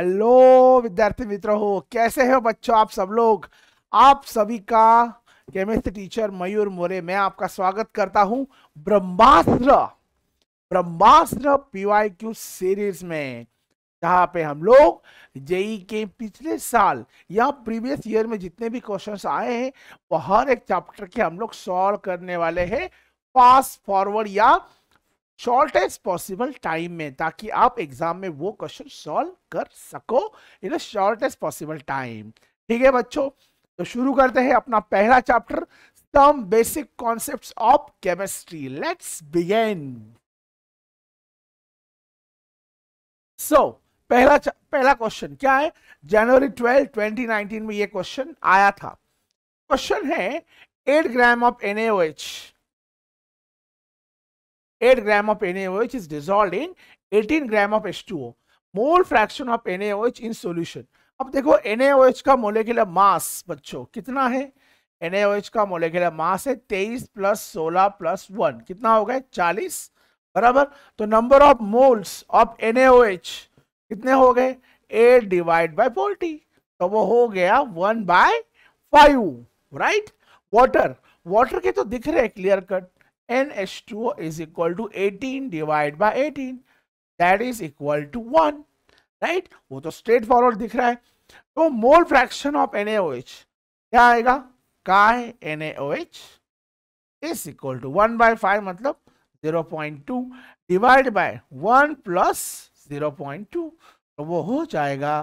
Hello विद्यार्थी मित्रों हो कैसे हो बच्चों आप सब लोग आप सभी का केमिस्ट्री टीचर मयूर मोरे मैं आपका स्वागत करता हूं ब्रह्मास्त्र ब्रह्मास्त्र पीवाईक्यू सीरीज में जहां पे हम लोग जेई के पिछले साल या प्रीवियस ईयर में जितने भी क्वेश्चंस आए हैं वो हर एक चैप्टर के हम लोग सॉल्व करने वाले हैं फास्ट फॉरवर्ड या शॉर्टेस्ट पॉसिबल टाइम में ताकि आप एग्जाम में वो क्वेश्चन सॉल्व कर सको इन शॉर्टेस्ट पॉसिबल टाइम ठीक है बच्चों तो शुरू करते हैं अपना पहला chapter some basic concepts of chemistry let's begin so पहला पहला क्वेश्चन क्या है जनवरी 12 2019 में ये क्वेश्चन आया था क्वेश्चन है 8 gram of NaOH 8 gram of NaOH is dissolved in 18 gram of H2O. Mole fraction of NaOH in solution. अब देखो NaOH का मोलिकुलर मास बच्चों कितना है NaOH का मोलिकुलर मास है 23 प्लस 16 प्लस 1 कितना हो गए 40 बराबर तो number of moles of NaOH कितने हो गए 8 डिवाइड बाय 40 तो वो हो गया 1 बाय 5 राइट वाटर वाटर के तो दिख रहे clear cut NH2O is equal to 18 divided by 18 that is equal to 1 right right? वो तो स्ट्रेट फॉरवर्ड दिख रहा है तो मोल फ्रैक्शन ऑफ NaOH क्या आएगा काय H is equal to one by five मतलब zero point two divide by one plus zero point two तो वो हो जाएगा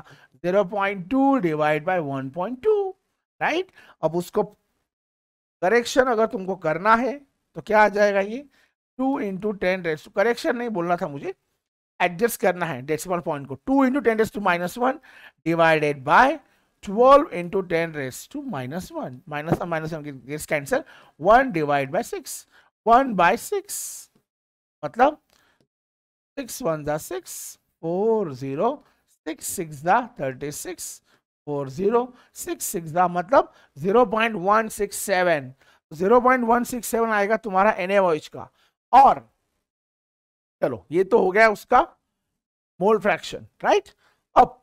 zero point two divide by one point two right अब उसको करेक्शन अगर तुमको करना है तो क्या आ जाएगा ये two into ten raise to correction नहीं बोलना था मुझे एडजस्ट करना है डेसिमल पॉइंट को two into ten raise to minus one divided by twelve into ten raise to minus one minus one minus one की cancel one divide by six one by six मतलब six one ज़ा six four zero six six ज़ा thirty six four zero six six ज़ा मतलब zero point one six seven 0.167 आएगा तुम्हारा एनएमओएच का और चलो ये तो हो गया उसका मोल फ्रैक्शन राइट अब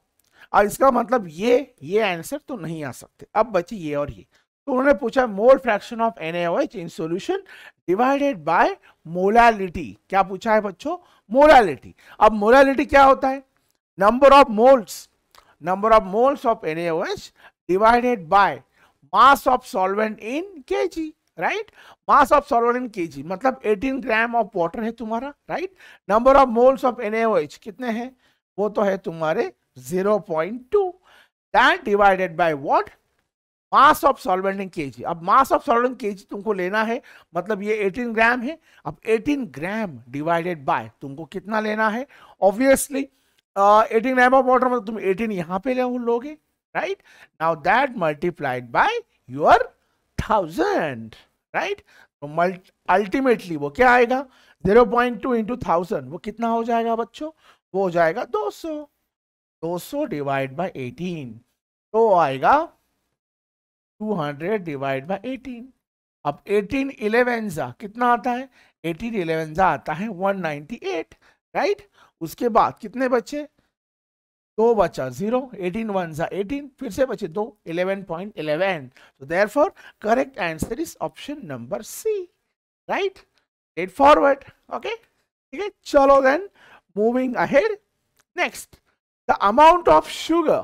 अब इसका मतलब ये ये आंसर तो नहीं आ सकते अब बची ये और ये तो उन्होंने पूछा mole fraction of NaOH in solution divided by molality क्या पूछा है बच्चों मोलालिटी अब मोलालिटी क्या होता है number of moles number of moles of NaOH divided by mass of solvent in kg right mass of solvent in kg मतलब 18 gram of water है तुम्हारा right number of moles of N कितने हैं वो तो है तुम्हारे 0.2 that divided by what mass of solvent in के अब मास ऑफ सॉल्वेंट केजी तुमको लेना है मतलब ये 18 ग्राम है अब 18 ग्राम डिवाइडेड बाय तुमको कितना लेना है obviously eighteen gram of water मतलब तुम 18 यहाँ पे लोगे right? Now that multiplied by your thousand, right? so तो ultimately वो क्या आएगा 0.2 पॉइंट टू इंटू थाउजेंड वो कितना हो जाएगा बच्चों वो हो जाएगा 200 200 डिवाइड बाय 18 तो आएगा 200 डिवाइड बाय 18 अब 18 इलेवेंजा कितना आता है 18 इलेवेंजा आता है 198 राइट उसके बाद कितने बच्चे दो बचा जीरो एटीन वन जा एटीन फिर से बचे दो इलेवन पॉइंट इलेवन तो therefore correct answer is option number C right straightforward okay ठीक है चलो then moving ahead next the amount of sugar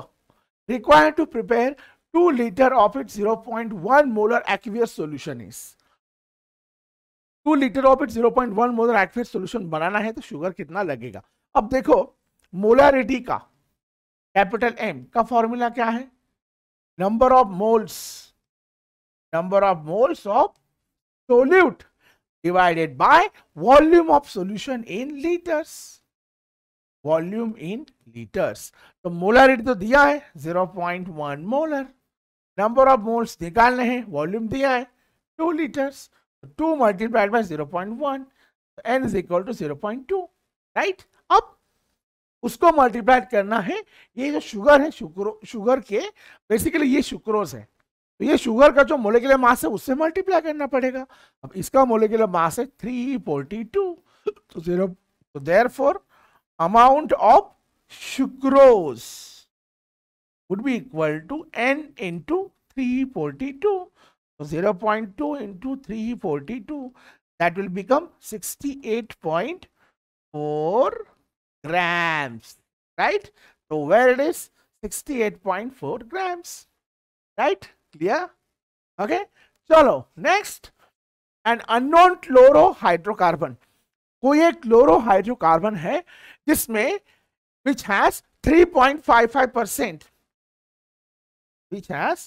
required to prepare two litre of it zero point one molar aqueous solution is two litre of it zero point one molar aqueous solution बनाना है तो sugar कितना लगेगा अब देखो molarity का capital M का formula क्या है number of moles number of moles of solute divided by volume of solution in litres volume in litres तो मोलर इट तो दिया है 0.1 मोलर नंबर ऑफ मोल्स निकालने हैं वॉल्यूम दिया है 2 litres 2 multiplied by 0.1 N is equal to 0.2 right उसको multiplied करना है ये जो शुगर है शुक्रो शुगर के बेसिकली ये शुक्रोज है तो ये शुगर का जो मोलिकुलर मास है उससे मल्टीप्लाई करना पड़ेगा अब इसका मोलिकुलर मास है थ्री फोर्टी टू तो जीरो तो therefore amount of sucrose would be equal to N into three forty two तो zero point two into three forty two that will become sixty eight point four gram grams, right? So where it is? 68.4 grams, right? Clear? Okay. चलो next an unknown chloro hydrocarbon कोई एक chloro hydrocarbon है जिसमें which has 3.55 percent which has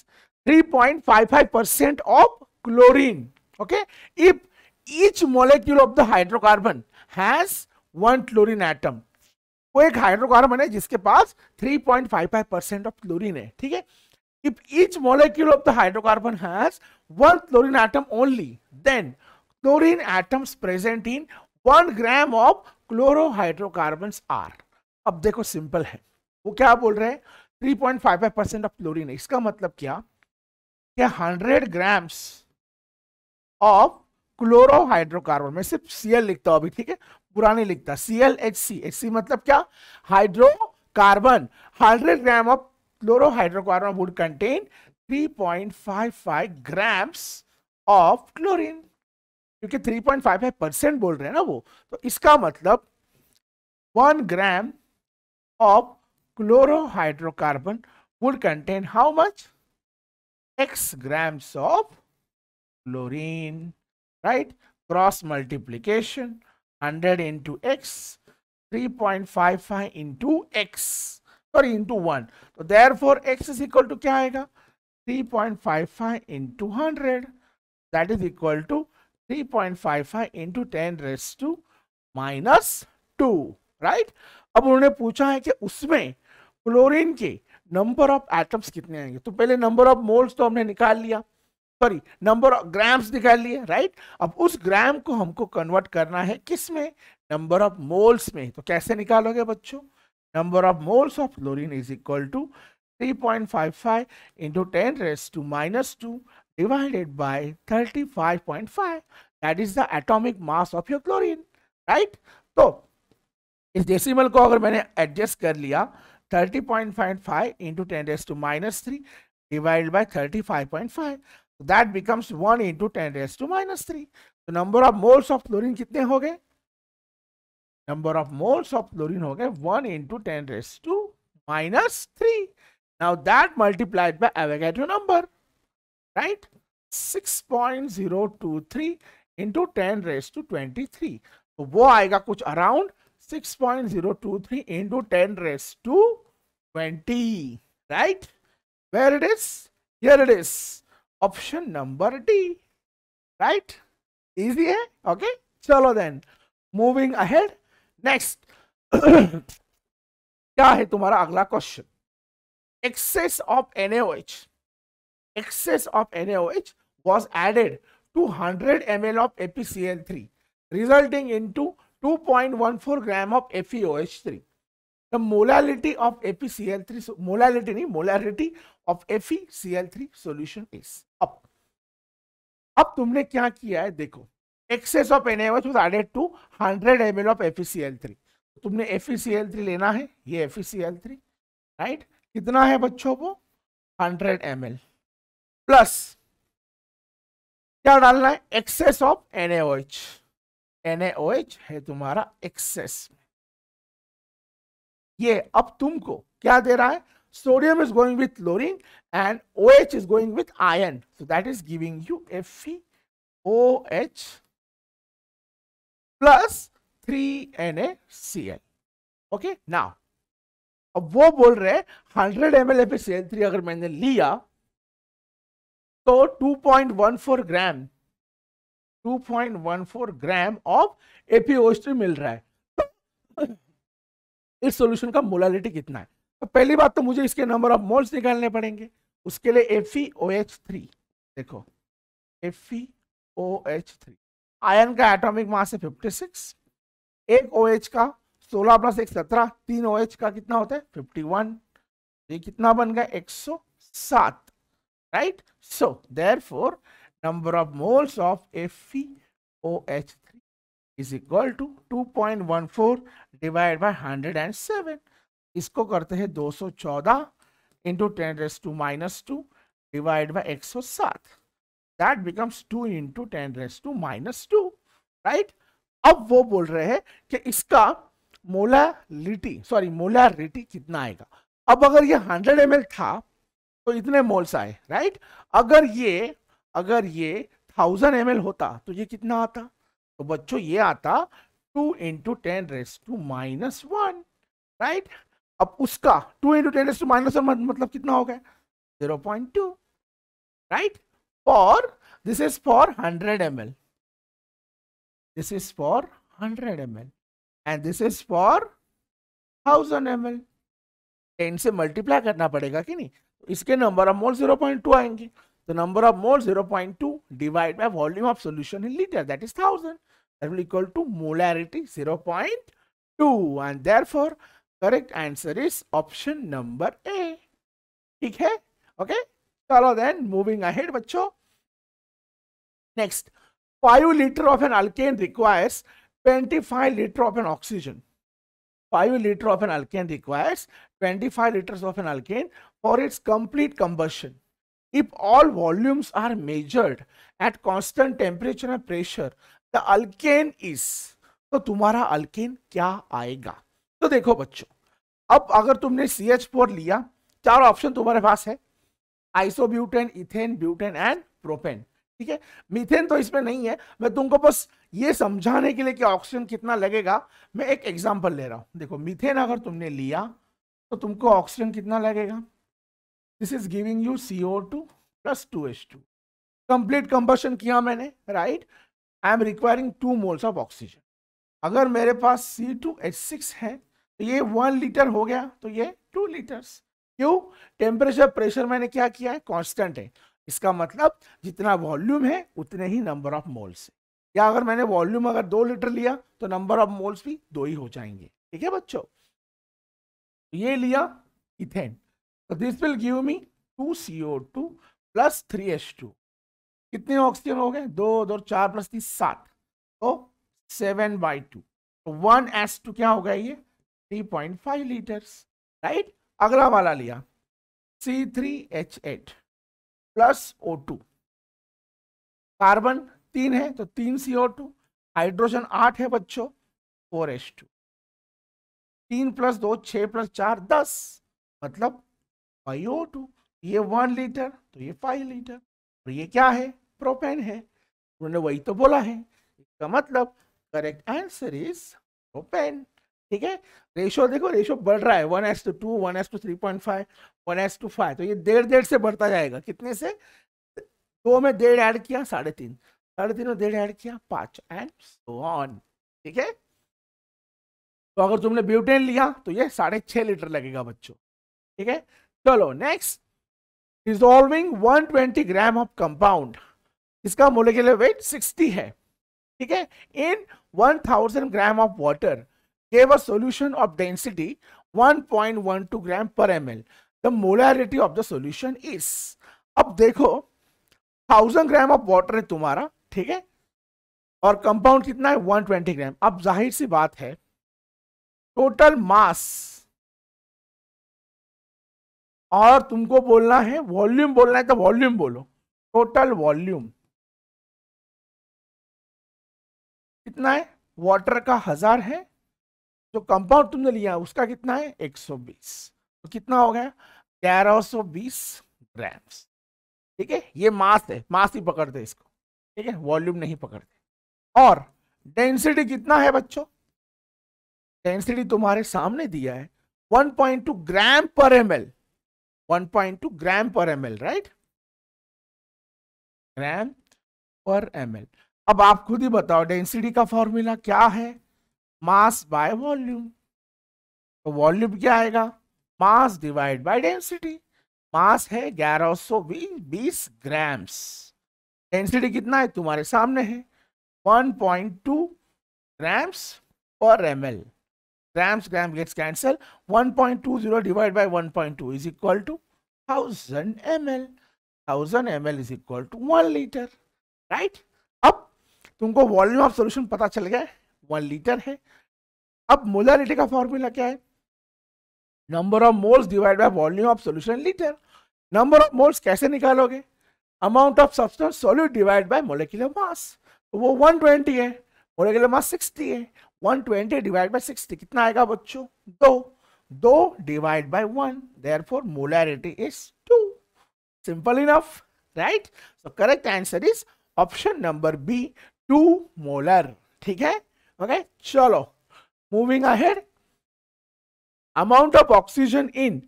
3.55 percent of chlorine okay if each molecule of the hydrocarbon has one chlorine atom वो एक hydrocarbon है जिसके पास 3.55 percent of chlorine है ठीक है if each molecule of the hydrocarbon has one chlorine atom only then chlorine atoms present in one gram of chlorohydrocarbon are अब देखो simple है वो क्या बोल रहे हैं three point five five percent of chlorine है इसका मतलब क्या हंड्रेड 100 ग्राम्स ऑफ क्लोरोहाइड्रोकार्बन में सिर्फ सीएल लिखता हूं अभी ठीक है पुराने लिखता C L H C H C मतलब क्या hydrocarbon hundred gram of chloro hydrocarbon would contain three point five five grams of chlorine क्योंकि three point five five percent बोल रहे हैं ना वो तो इसका मतलब one gram of chloro hydrocarbon would contain how much X grams of chlorine right cross multiplication 100 into x 3.55 into x sorry into 1 so therefore x is equal to kya aayega 3.55 into 100 that is equal to 3.55 into 10 raised to minus two right अब उन्होंने पूछा है कि उसमें chlorine के number of atoms कितने आएंगे तो पहले नंबर ऑफ मोल्स तो हमने निकाल लिया सॉरी नंबर ऑफ ग्राम्स निकाल लिए राइट अब उस ग्राम को हमको कन्वर्ट करना है किस में नंबर ऑफ मोल्स में तो कैसे निकालोगे बच्चों number of moles of chlorine is equal to 3.55 point five five into ten raise to minus two divided by thirty five point five that is the atomic mass of your chlorine right तो इस decimal को अगर मैंने adjust कर लिया thirty point five five into ten raise to minus three divide by thirty five point five that becomes 1 into 10 raised to minus 3. So number of moles of chlorine कितने हो Number of moles of chlorine हो गए 1 into 10 raised to minus 3. Now that multiplied by Avogadro number, right? 6.023 into 10 raised to 23. तो वो आएगा कुछ around 6.023 into 10 raised to 20, right? Where it is? Here it is. Option number D right easy है okay okay? चलो then moving ahead next क्या है तुम्हारा अगला question excess of NaOH excess of NaOH was added to hundred 100 ml of APCl3 resulting into 2.14 gram of FeOH3. The molality of FeCl three molality नहीं molality of FeCl3 solution is up. अब तुमने क्या किया है देखो excess of NaOH was added to 100 ml of FeCl3 तुमने FeCl3 लेना है ये FeCl3 राइट कितना है बच्चों को 100 ml प्लस क्या डालना है एक्सेस ऑफ एन एनएओएच है तुम्हारा एक्सेस ये अब तुमको क्या दे रहा है sodium is going with chlorine and OH is going with iron. So that is giving you FeOH plus 3NaCl. Okay, now अब वो बोल रहे हैं 100 एम एल थ्री अगर मैंने लिया तो 2.14 ग्राम 2.14 ग्राम ऑफ एपीओस्ट्री मिल रहा है इस सॉल्यूशन का मोलालिटी कितना है तो पहली बात तो मुझे इसके नंबर ऑफ मोल्स निकालने पड़ेंगे उसके लिए एफ थ्री e देखो एफ थ्री आयन का एटॉमिक मास है फिफ्टी सिक्स एक ओ OH का सोलह प्लस एक सत्रह तीन ओ OH का कितना होता है फिफ्टी वन ये कितना बन गया एक सौ सात right so therefore number of moles of F O H three is equal to two point one four divide by hundred and seven इसको करते हैं 214 सौ चौदह into ten raise to minus two divide by एक सौ सात that becomes two into ten raise to minus two right अब वो बोल रहे हैं कि इसका मोलारिटी सॉरी मोलारिटी कितना आएगा अब अगर ये 100 एम था तो इतने मोल्स आए राइट अगर ये अगर ये 1000 एम होता तो ये कितना आता तो बच्चों ये आता 2 into ten raise to minus one right अब उसका two into ten raise to minus one मतलब कितना हो गया zero point two right for this is for hundred M L this is for hundred M L and this is for thousand M L ten से multiply करना पड़ेगा कि नहीं तो इसके number of mole zero point two आएंगे तो number of mole zero point two divide by volume of solution in litre that is thousand that will equal to molarity 0.2 and therefore correct answer is option number A ठीक है okay चलो then moving ahead बच्चों next five litre of an alkane requires twenty five litre of an oxygen five litre of an alkane requires twenty five litre of an alkane for its complete combustion if all volumes are measured at constant temperature and pressure the alkane is तो तुम्हारा alkane क्या आएगा तो देखो बच्चों अब अगर तुमने सी एच फोर लिया चार ऑप्शन तुम्हारे पास है isobutane ethane butane and propane ठीक है मीथेन तो इसमें नहीं है मैं तुमको बस ये समझाने के लिए कि ऑक्सीजन कितना लगेगा मैं एक एग्जांपल ले रहा हूँ देखो मीथेन अगर तुमने लिया तो तुमको ऑक्सीजन कितना लगेगा this is giving you C O two plus two H two complete combustion किया मैंने right I am requiring two moles of oxygen अगर मेरे पास सी टू एच सिक्स है तो ये वन लीटर हो गया तो ये टू लीटर्स क्यों टेम्परेचर प्रेशर मैंने क्या किया है कांस्टेंट है इसका मतलब जितना वॉल्यूम है उतने ही नंबर ऑफ मोल्स या अगर मैंने वॉल्यूम अगर दो लीटर लिया तो नंबर ऑफ मोल्स भी दो ही हो जाएंगे ठीक है बच्चों ये लिया इथेन तो this will give me two C O two plus three H two कितने ऑक्सीजन हो गए दो दो चार प्लस तीन सात तो सेवन बाई टू तो वन एस टू क्या हो गया ये 3.5 लीटर्स राइट अगला वाला लिया C3H8 प्लस O2 कार्बन तीन है तो तीन CO2 हाइड्रोजन आठ है बच्चों फोर एच टू तीन प्लस दो छः प्लस चार दस मतलब फाइव ओ टू ये वन लीटर तो ये फाइव लीटर और ये क्या है प्रोपेन है उन्होंने वही तो बोला है इसका मतलब करेक्ट आंसर इज प्रोपेन ठीक है रेशो देखो रेशो बढ़ रहा है one is to two one is to three point five one is to five तो ये डेढ़ डेढ़ से बढ़ता जाएगा कितने से दो में डेढ़ ऐड किया साढ़े तीन साढ़े तीन में डेढ़ ऐड किया पाँच एंड सो ऑन ठीक है तो अगर तुमने ब्यूटेन लिया तो ये साढ़े छः लीटर लगेगा बच्चों ठीक है चलो next dissolving 120 gram of compound इसका मोलिकुलर वेट 60 है ठीक है in 1000 gram of water gave a solution of density 1.12 gram per ml. The molarity of the solution is. अब देखो थाउजेंड ग्राम ऑफ वाटर है तुम्हारा ठीक है और कंपाउंड कितना है 120 ग्राम अब जाहिर सी बात है टोटल मास और तुमको बोलना है वॉल्यूम बोलना है तो वॉल्यूम बोलो टोटल वॉल्यूम कितना है वाटर का हजार है जो तो कंपाउंड तुमने लिया उसका कितना है 120 तो कितना हो गया 1320 ग्राम्स ठीक है ये मास है मास ही पकड़ते इसको ठीक है वॉल्यूम नहीं पकड़ते और डेंसिटी कितना है बच्चों डेंसिटी तुम्हारे सामने दिया है 1.2 ग्राम पर एम 1.2 ग्राम पर एम राइट ग्राम पर एम अब आप खुद ही बताओ डेंसिटी का फॉर्मूला क्या है मास बाय वॉल्यूम तो वॉल्यूम क्या आएगा mass divide by density mass है 1120 सौ बीस ग्राम्स डेंसिटी कितना है तुम्हारे सामने है 1.2 grams per M L grams gram gets cancelled 1.20 divide by 1.2 is equal to 1000 ml 1000 ml is equal to one litre right अब तुमको वॉल्यूम ऑफ सॉल्यूशन पता चल गया वन लीटर है अब मोलारिटी का फॉर्मूला क्या है number of moles divide by volume of solution litre number of moles कैसे निकालोगे amount of substance solute divide by molecular mass वो 120 है मोलिकुलर मास 60 है 120 डिवाइड बाय 60 कितना आएगा बच्चों दो दो divide by one therefore molarity is two simple enough right so correct answer is option number B two molar ठीक है ओके चलो moving ahead amount of oxygen in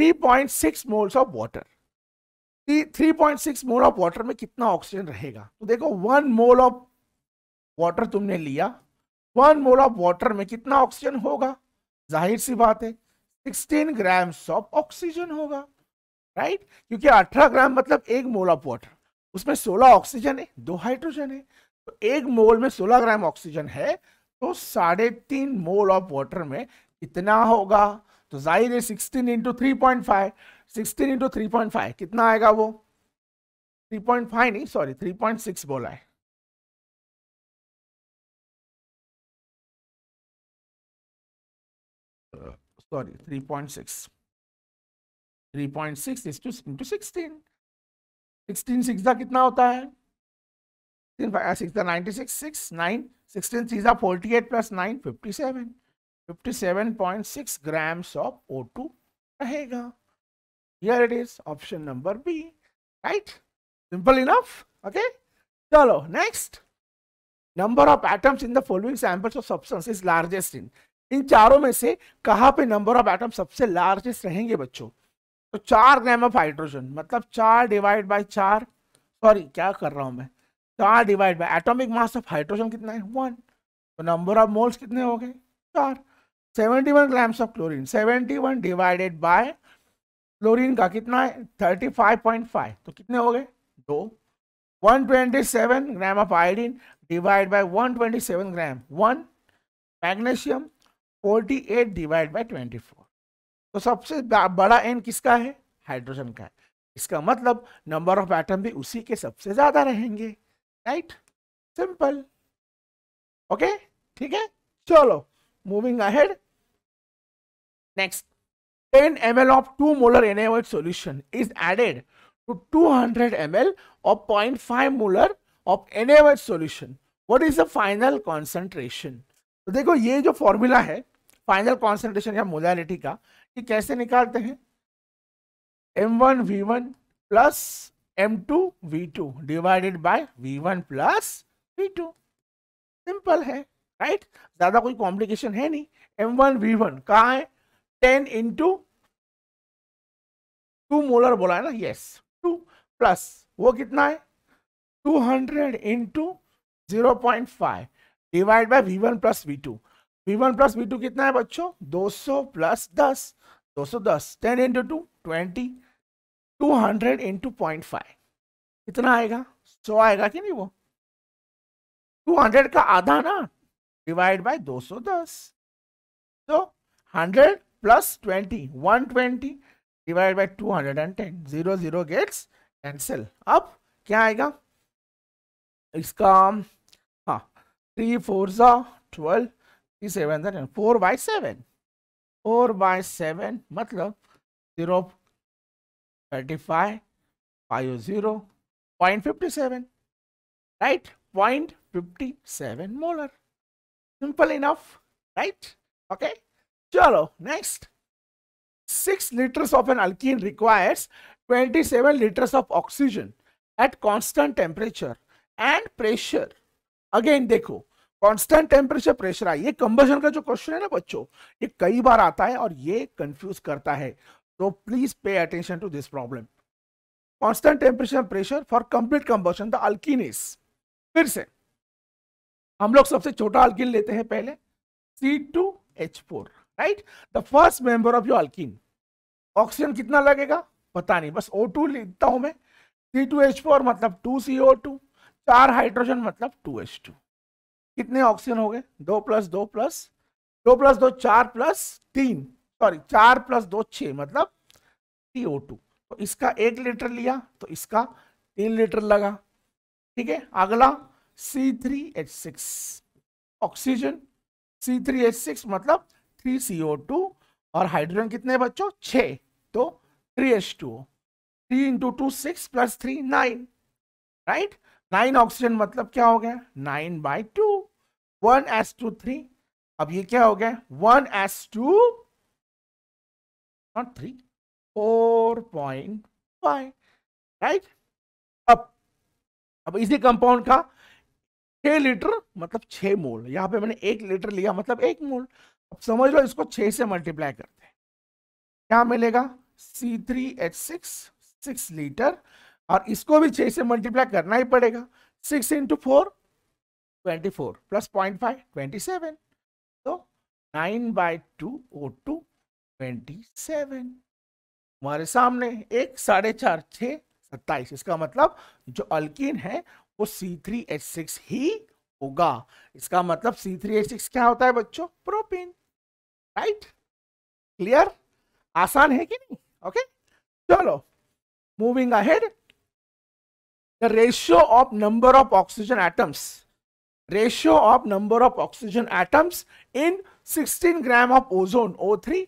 3.6 moles of water 3.6 mole of water में कितना oxygen रहेगा तो देखो one mole of water तुमने लिया वन मोल ऑफ वाटर में कितना ऑक्सीजन होगा जाहिर सी बात है 16 ग्राम्स ऑफ ऑक्सीजन होगा राइट क्योंकि 18 ग्राम मतलब एक मोल ऑफ वाटर उसमें 16 ऑक्सीजन है दो हाइड्रोजन है तो एक मोल में 16 ग्राम ऑक्सीजन है तो साढ़े तीन मोल ऑफ वाटर में कितना होगा तो जाहिर है sixteen into three point five sixteen into three point five कितना आएगा वो थ्री पॉइंट फाइव नहीं सॉरी थ्री पॉइंट सिक्स बोला है sorry three point six three point six into sixteen sixteen six का कितना होता है 16 5 6 the 96 6 9 16 these are 48 plus 9 57 57.6 grams of O2 rahega here it is option number B right simple enough okay chalo next number of atoms in the following samples of substance is largest in इन चारों में से कहाँ पे number of atom सबसे largest रहेंगे बच्चों तो चार ग्राम ऑफ हाइड्रोजन मतलब चार डिवाइड बाय चार सॉरी क्या कर रहा हूं मैं चार divide by atomic mass of hydrogen कितना है वन तो नंबर ऑफ मोल्स कितने हो गए चार seventy one grams of chlorine seventy one divided by chlorine का कितना है थर्टी फाइव पॉइंट फाइव तो कितने हो गए दो one twenty seven gram of iodine divide by one twenty seven gram one magnesium forty eight divide by twenty four तो सबसे बड़ा एन किसका है हाइड्रोजन का है इसका मतलब नंबर ऑफ एटम भी उसी के सबसे ज़्यादा रहेंगे राइट सिंपल ओके ठीक है चलो moving ahead next 10 ml of 2 molar NaOH solution is added to 200 ml of 0.5 molar of NaOH solution. What is the final concentration? तो देखो ये जो formula है final concentration या molarity का ये कैसे निकालते हैं M1 V1 plus m2 v2 divided by v1 plus v2 simple है राइट ज्यादा कोई कॉम्प्लिकेशन है नहीं m1 v1 वी वन कहा है टेन इंटू टू मोलर बोला है ना यस टू प्लस वो कितना है 200 hundred into zero point five divide by V one plus V two V one plus V two कितना है बच्चों 200 प्लस दस दो सौ दस ten into two twenty two hundred into point five कितना आएगा सौ आएगा कि नहीं वो टू हंड्रेड का आधा ना डिवाइड बाय दो सौ दस तो hundred plus twenty one twenty divide by two hundred and ten zero zero gets cancel अब क्या आएगा इसका हाँ थ्री फोर जा twelve three seven four by seven four by seven मतलब zero 35 0.57 right 0.57 molar simple enough right okay chalo next 6 liters of an alkene requires 27 liters of oxygen at constant temperature and pressure again देखो constant temperature pressure आई ये combustion का जो question है ना बच्चों ये कई बार आता है और ये कंफ्यूज करता है So please pay attention to this problem. Constant temperature and pressure for complete combustion the alkene is. फिर से हम लोग सबसे छोटा अल्किन लेते हैं पहले C2H4 right the first member of your alkene oxygen कितना लगेगा पता नहीं बस O2 लिखता हूं मैं C2H4 मतलब 2CO2 चार हाइड्रोजन मतलब 2H2 कितने ऑक्सीजन हो गए दो प्लस दो प्लस दो प्लस दो चार प्लस तीन सॉरी चार प्लस दो छ मतलब सीओ तो इसका एक लीटर लिया तो इसका तीन लीटर लगा ठीक है अगला C3H6 ऑक्सीजन C3H6 मतलब थ्री सीओ और हाइड्रोजन कितने बच्चों छ तो three H two three into two six plus three nine right nine oxygen मतलब क्या हो गया nine by two one is to three अब ये क्या हो गया one is to not 3 4.5 right अब अब इसी कंपाउंड का 6 लीटर मतलब 6 मोल यहाँ पे मैंने एक लीटर लिया मतलब एक मोल अब समझ लो इसको 6 से मल्टीप्लाई करते हैं क्या मिलेगा C three H six six litre और इसको भी छः से मल्टीप्लाई करना ही पड़ेगा six into four twenty four plus point five twenty seven तो nine by two O two twenty seven हमारे सामने एक साढ़े चार छ सत्ताईस इसका मतलब जो अल्किन है वो सी थ्री एच सिक्स ही होगा इसका मतलब सी थ्री एच सिक्स क्या होता है बच्चों प्रोपीन राइट क्लियर आसान है कि नहीं ओके चलो moving ahead the ratio of number of oxygen atoms ratio of number of oxygen atoms in 16 gram of ozone O3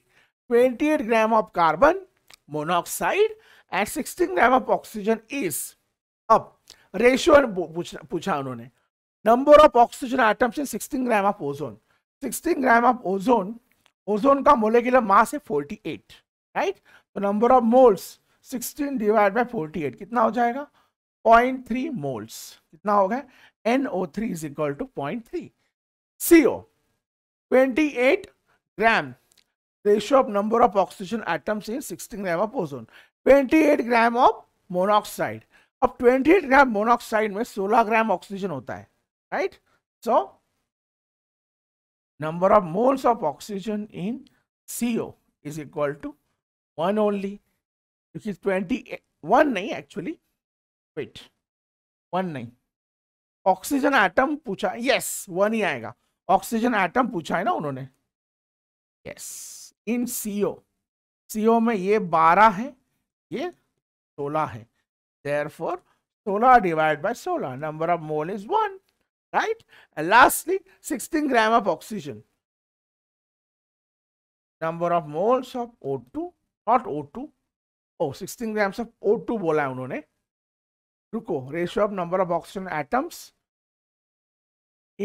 28 gram of carbon monoxide and 16 gram of oxygen is अब ratio पूछा, पूछा उन्होंने number of oxygen atoms in 16 gram of ozone 16 gram of ozone ozone का molecular mass है 48 right तो number of moles 16 divide by 48 कितना हो जाएगा 0.3 मोल्स कितना होगा NO3 is equal to 0.3 CO 28 gram ratio of number of oxygen atoms in 16 gram of ozone 28 gram of monoxide of 28 gram monoxide mein 16 gram oxygen hota hai right so number of moles of oxygen in CO is equal to one only which is 20 one nahi actually wait one nahi oxygen atom पूछा yes one ही आएगा oxygen atom पूछा है ना उन्होंने yes yes. In CO CO में ये बारह है ये सोलह है देर फोर सोलह डिवाइड बाय सोलह number of mole is one right and lastly sixteen gram of oxygen number of moles of O two not O two O sixteen grams of O two बोला है उन्होंने रुको ratio of number of oxygen atoms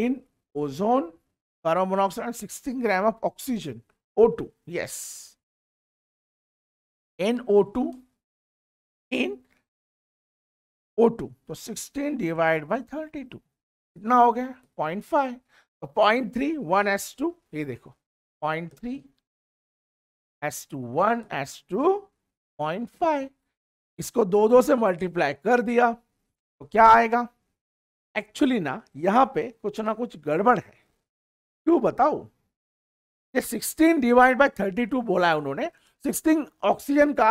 in ozone carbon monoxide sixteen gram of oxygen two yes O2, yes. NO2 in O2. So 16 divided by 32. कितना हो गया point five तो point three one is to ये देखो point three is to one is to point five इसको दो दो से मल्टीप्लाई कर दिया तो क्या आएगा एक्चुअली ना यहां पे कुछ ना कुछ गड़बड़ है क्यों बताओ ये 16 डिवाइड बाय 32 बोला है उन्होंने 16 ऑक्सीजन का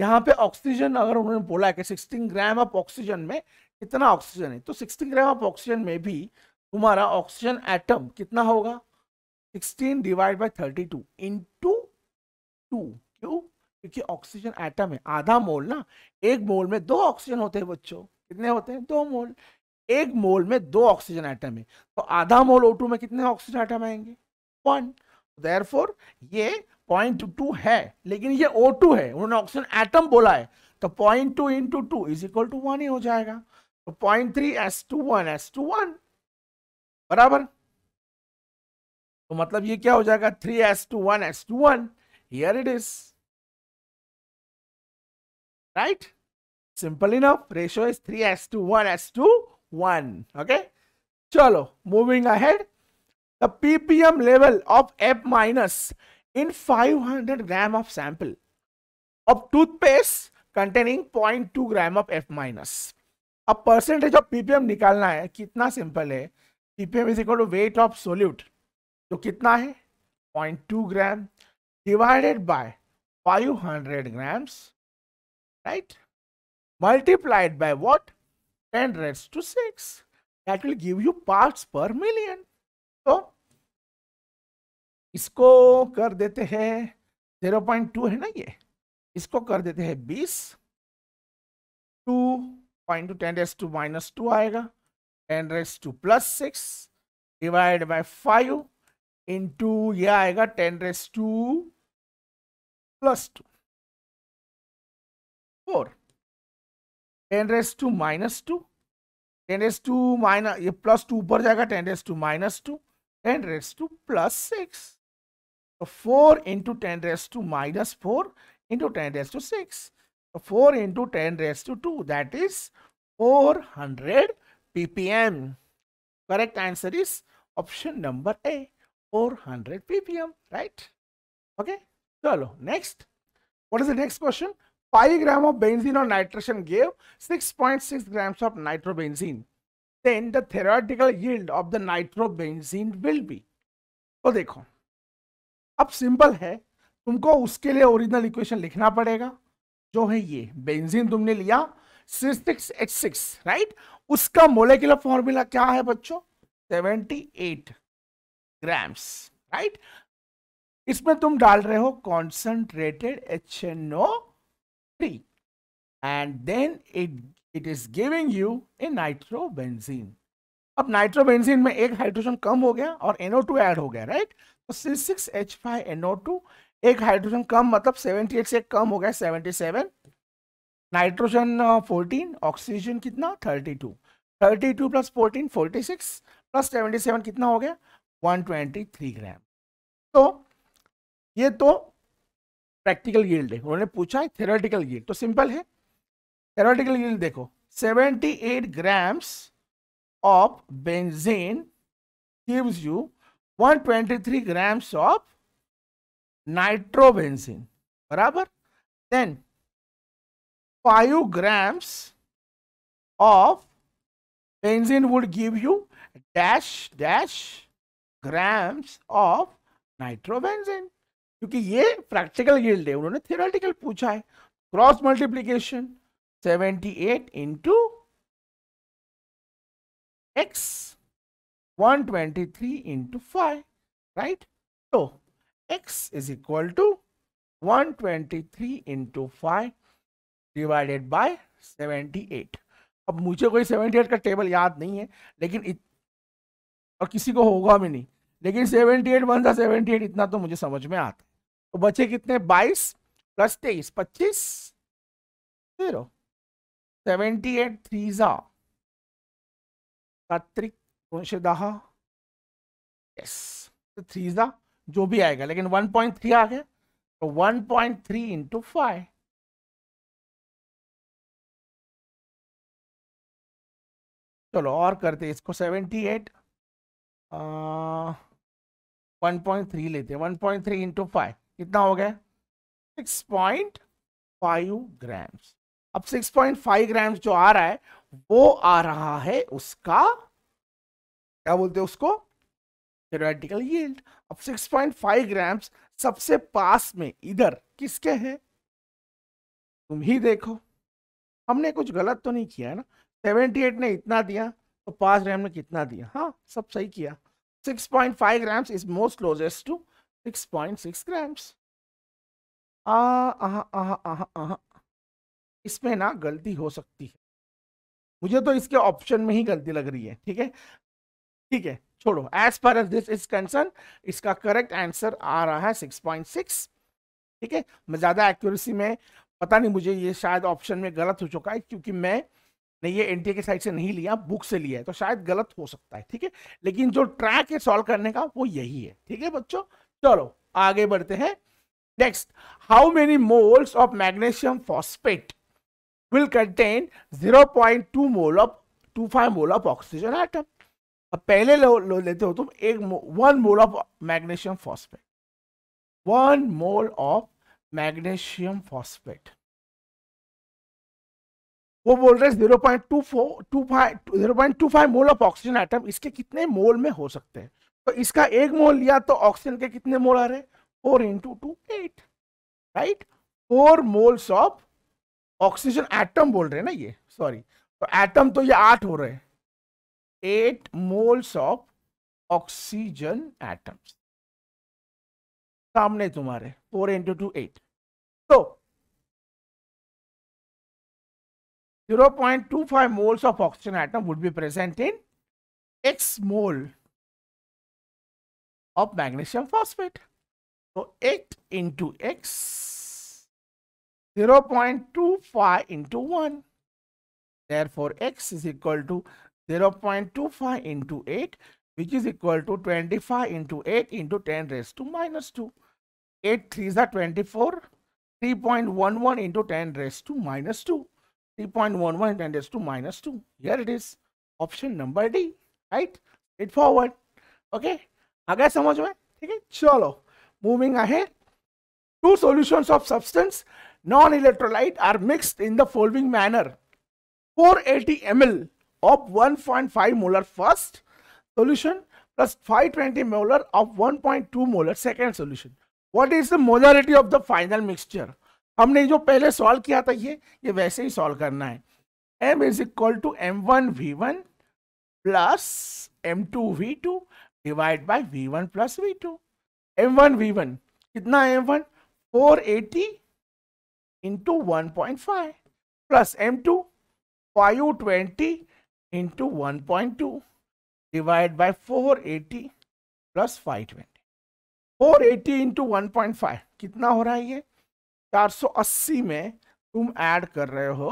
यहाँ पे ऑक्सीजन अगर उन्होंने बोला है कि 16 ग्राम ऑफ ऑक्सीजन में कितना ऑक्सीजन है तो 16 ग्राम ऑफ ऑक्सीजन में भी तुम्हारा ऑक्सीजन एटम कितना होगा 16 divide by 32 two into two क्यों क्योंकि ऑक्सीजन एटम है आधा मोल ना एक मोल में दो ऑक्सीजन होते हैं बच्चों कितने होते हैं दो मोल एक मोल में दो ऑक्सीजन आइटम है तो आधा मोल ओ में कितने ऑक्सीजन आइटम आएंगे वन देयरफॉर ये पॉइंट टू है लेकिन ये ओ टू है उन्होंने ऑक्सीजन एटम बोला है तो point two into two is equal to one ही हो जाएगा तो point three is to one is to one बराबर तो मतलब ये क्या हो जाएगा three is to one is to one here it is right simple enough ratio is three is to one is to one okay चलो moving ahead the ppm level of F minus in 500 gram of sample of toothpaste containing 0.2 gram of F minus. a percentage of ppm nikalna hai kitna simple hai ppm is equal to weight of solute to kitna hai 0.2 gram divided by 500 grams right multiplied by what 10 raised to 6 that will give you parts per million इसको कर देते हैं zero point two है ना ये इसको कर देते हैं बीस two point two ten raise to minus two आएगा ten raise to plus six divide by five into ये आएगा ten raise to plus two four ten raise to minus two ten raise to minus ये plus two ऊपर जाएगा ten raise to minus two ten raise to plus six 4 into 10 raised to minus 4 into 10 raised to 6. 4 into 10 raised to 2 that is 400 ppm. Correct answer is option number A 400 ppm right. Okay. Chalo. Next. What is the next question? 5 gram of benzene or nitration gave 6.6 grams of nitrobenzene. Then the theoretical yield of the nitrobenzene will be. So, देखो अब simple है तुमको उसके लिए original equation लिखना पड़ेगा जो है ये बेंजीन तुमने लिया सिक्स एच सिक्स राइट उसका मोलिकुलर फॉर्मूला क्या है बच्चों एट ग्राम्स राइट इसमें तुम डाल रहे हो concentrated H N O three and then it it is giving you a nitrobenzene अब नाइट्रोबेंजीन में एक हाइड्रोजन कम हो गया और NO2 ऐड हो गया राइट तो सी सिक्स एच फाइव NO2 एक हाइड्रोजन कम मतलब 78 से कम हो गया 77 नाइट्रोजन 14 ऑक्सीजन कितना 32 32 प्लस 14 46 प्लस 77 कितना हो गया 123 ग्राम तो ये तो प्रैक्टिकल यील्ड है उन्होंने पूछा है थेरेटिकल यील्ड तो सिंपल है थेरेटिकल यील्ड देखो 78 grams of benzene gives you 123 grams of nitrobenzene barabar then 5 grams of benzene would give you dash dash grams of nitrobenzene क्योंकि ये प्रैक्टिकल गिल्ड है उन्होंने थियोरेटिकल पूछा है cross multiplication 78 eight into x 123 into 5 right so x is equal to 123 into 5 divided by 78 अब मुझे कोई 78 का टेबल याद नहीं है लेकिन इत... और किसी को होगा भी नहीं लेकिन 78 एट वन था सेवेंटी इतना तो मुझे समझ में आता तो बचे कितने 22 प्लस तेईस पच्चीस जीरो सेवेंटी एट थ्री ज़ा यस तो जो भी आएगा लेकिन 1.3 आ गया तो 1.3 पॉइंट थ्री इंटू फाइव चलो और करते इसको 78 एट वन पॉइंट थ्री लेते one point three into five कितना हो गया सिक्स पॉइंट फाइव ग्राम्स अब सिक्स पॉइंट फाइव ग्राम्स जो आ रहा है वो आ रहा है उसका क्या बोलते हैं उसको थेरोटिकल यील्ड अब 6.5 ग्राम्स सबसे पास में इधर किसके हैं तुम ही देखो हमने कुछ गलत तो नहीं किया है ना 78 ने इतना दिया तो पांच ग्राम ने कितना दिया हाँ सब सही किया 6.5 grams is most closest to 6.6 grams आ, आहा, आहा, आहा, इसमें ना गलती हो सकती है मुझे तो इसके ऑप्शन में ही गलती लग रही है ठीक है ठीक है छोड़ो as far as this is concern इसका करेक्ट आंसर आ रहा है 6.6 ठीक है मैं ज़्यादा एक्यूरेसी में पता नहीं मुझे ये शायद ऑप्शन में गलत हो चुका है क्योंकि मैं ने ये एन के साइड से नहीं लिया बुक से लिया है तो शायद गलत हो सकता है ठीक है लेकिन जो ट्रैक है सॉल्व करने का वो यही है ठीक है बच्चों चलो आगे बढ़ते हैं next how many moles of magnesium phosphate will contain 0.2 mole of 25 mole of oxygen atom ab pehle lo, lo lete ho tum एक one mole of magnesium phosphate one mole of magnesium phosphate वो बोल रहे zero point two four two five zero point two five mole of oxygen atom इसके कितने मोल में हो सकते हैं तो इसका एक मोल लिया तो ऑक्सीजन के कितने मोल आ रहे four into two eight right four moles of oxygen atom बोल रहे हैं ना ये सॉरी तो एटम तो ये आठ हो रहे हैं eight moles of oxygen atoms सामने तुम्हारे फोर इंटू टू एट तो zero point two five moles of oxygen atom would be present in X mole of magnesium phosphate तो eight into X 0 0.25 into 1. Therefore, x is equal to 0 0.25 into 8, which is equal to 25 into 8 into 10 raised to minus 2. 8 3s are 24. 3.11 into 10 raised to minus 2. 3.11 into 10 raised to minus 2. Here it is. Option number D. Right? It forward. Okay. आ samajh mein, में ठीक है moving ahead two solutions of substance non-electrolyte are mixed in the following manner. 480 ml of 1.5 molar first solution plus 520 molar of 1.2 molar second solution. What is the molarity of the final mixture? हमने जो पहले solve किया था ये ये वैसे ही solve करना है m is equal to M one V one plus M two V two divide by V one plus V two M one V one कितना M one four eighty into 1.5 plus M2 520 into 1.2 divided by 480 plus 520 480 into 1.5 कितना हो रहा है ये 480 में तुम add कर रहे हो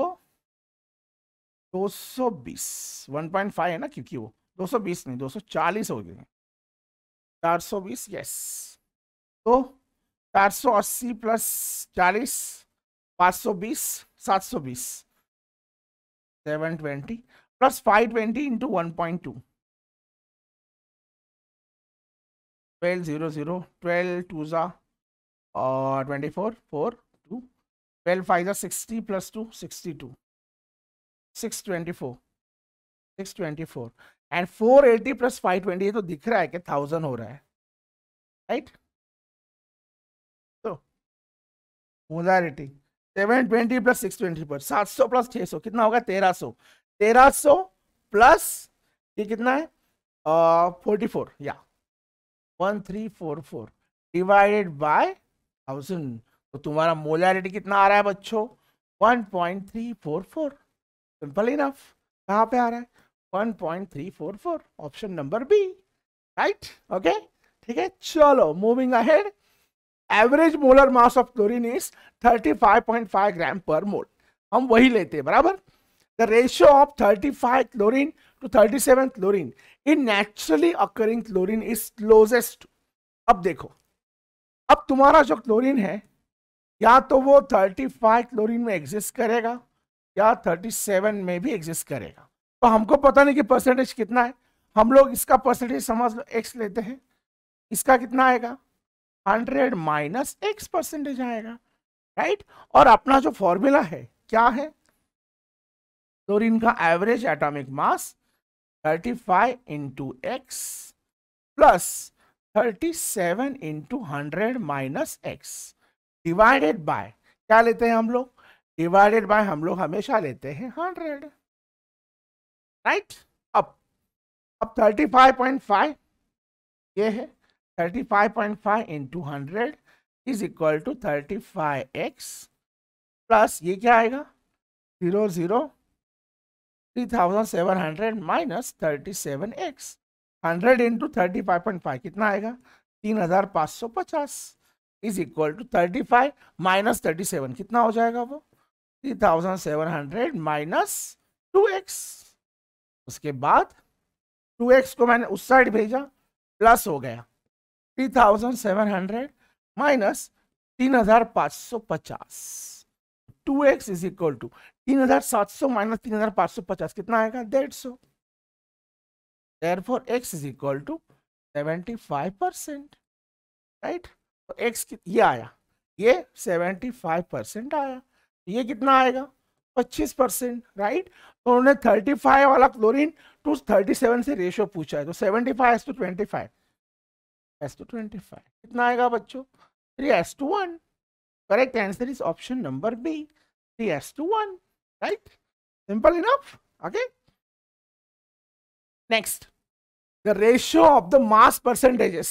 220 1.5 है ना क्योंकि वो 220 नहीं 240 हो गए 420 यस तो 480 plus 40 twenty plus five twenty into one point two twelve zero zero twelve two ज़ा twenty four four two twelve five ज़ा sixty plus two sixty two six twenty four six twenty four and four eighty plus five twenty ये तो दिख रहा है कि thousand हो रहा है राइट तो molarity seven twenty plus six twenty पर सात सौ प्लस छः सौ कितना होगा तेरह सौ तेरह सौ प्लस ये कितना है फोर्टी फोर या one three four four divided by thousand तो तुम्हारा मोलैरिटी कितना आ रहा है बच्चों one point three four four simple enough कहाँ पे आ रहा है one point three four four option number B right okay ठीक है चलो moving ahead average molar mass of chlorine is 35.5 gram per mole हम वही लेते हैं बराबर the ratio of 35 chlorine to 37 chlorine in naturally occurring chlorine is closest अब देखो अब तुम्हारा जो क्लोरीन है या तो वो 35 क्लोरीन में एग्जिस्ट करेगा या 37 में भी एग्जिस्ट करेगा तो हमको पता नहीं कि परसेंटेज कितना है हम लोग इसका परसेंटेज समझ लो एक्स लेते हैं इसका कितना आएगा हंड्रेड माइनस एक्स परसेंटेज आएगा राइट और अपना जो फॉर्मूला है क्या है क्लोरीन का average atomic mass 35 five into X plus thirty seven into hundred minus X divided by क्या लेते हैं हम लोग डिवाइडेड बाय हम लोग हमेशा लेते हैं हंड्रेड राइट अब अब थर्टी फाइव पॉइंट फाइव ये है 35.5 into hundred is equal to thirty five x plus ये क्या आएगा zero zero three thousand seven hundred minus thirty seven x hundred into thirty five point five कितना आएगा तीन हजार पाँच सौ पचास is equal to thirty five minus thirty seven कितना हो जाएगा वो three thousand seven hundred minus two x उसके बाद टू एक्स को मैंने उस साइड भेजा प्लस हो गया three thousand seven hundred minus तीन हजार पाँच सौ पचास two x is equal to तीन हजार सात सौ माइनस तीन हजार पाँच सौ पचास कितना आएगा 150 therefore x is equal to 75 right तो x ये आया ये 75 परसेंट आया तो ये कितना आएगा 25 परसेंट राइट तो उन्होंने 35 वाला क्लोरीन टू 37 से रेशियो पूछा है तो 75 five two twenty five is to twenty five कितना आएगा बच्चों three is to one correct answer is option number B three is to one right simple enough okay next the ratio of the mass percentages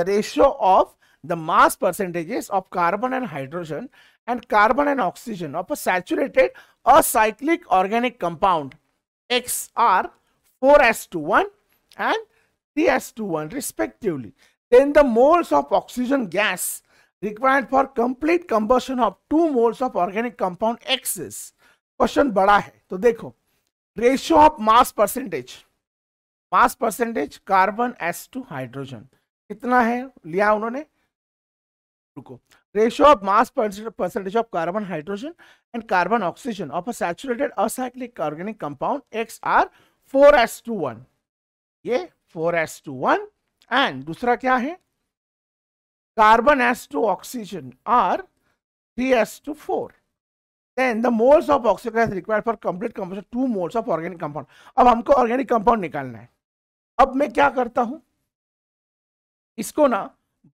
the ratio of the mass percentages of carbon and hydrogen and carbon and oxygen of a saturated acyclic organic compound x are 4s to 1 and 3s21 respectively. Then the moles of oxygen gas required for complete combustion of two moles of organic compound X is question बड़ा है तो देखो ratio of mass percentage mass percentage carbon is to hydrogen कितना है लिया उन्होंने रुको ratio of mass percentage of carbon hydrogen and carbon oxygen of a saturated acyclic organic compound X are four is to one ये four is to one and दूसरा क्या है carbon is to oxygen are three is to four then the moles of oxygen required for complete composition two moles of organic compound अब हमको organic compound निकालना है अब मैं क्या करता हूं इसको ना